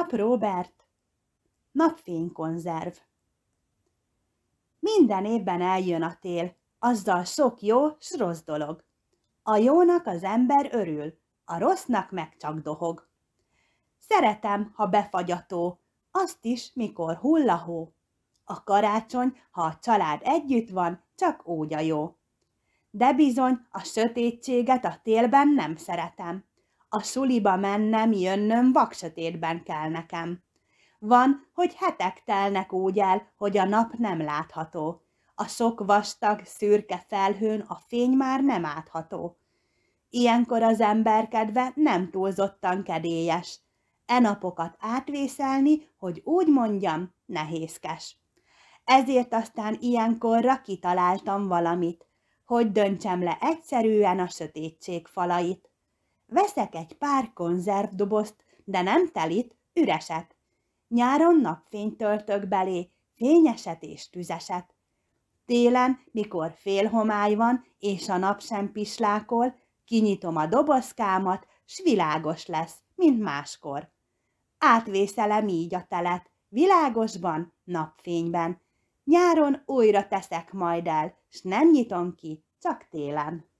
Pap Robert, napfénykonzerv. Minden évben eljön a tél, azzal sok jó s rossz dolog. A jónak az ember örül, a rossznak meg csak dohog. Szeretem, ha befagyató, azt is, mikor hullahó. A karácsony, ha a család együtt van, csak úgy a jó. De bizony, a sötétséget a télben nem szeretem. A suliba mennem, jönnöm, vaksötétben kell nekem. Van, hogy hetek telnek úgy el, hogy a nap nem látható. A sok vastag, szürke felhőn a fény már nem átható. Ilyenkor az ember kedve nem túlzottan kedélyes. E napokat átvészelni, hogy úgy mondjam, nehézkes. Ezért aztán ilyenkorra kitaláltam valamit, hogy döntsem le egyszerűen a sötétség falait. Veszek egy pár konzervdobozt, de nem telít, üreset. Nyáron napfényt töltök belé, fényeset és tüzeset. Télen, mikor homály van, és a nap sem pislákol, kinyitom a dobozkámat, s világos lesz, mint máskor. Átvészelem így a telet, világosban, napfényben. Nyáron újra teszek majd el, s nem nyitom ki, csak télen.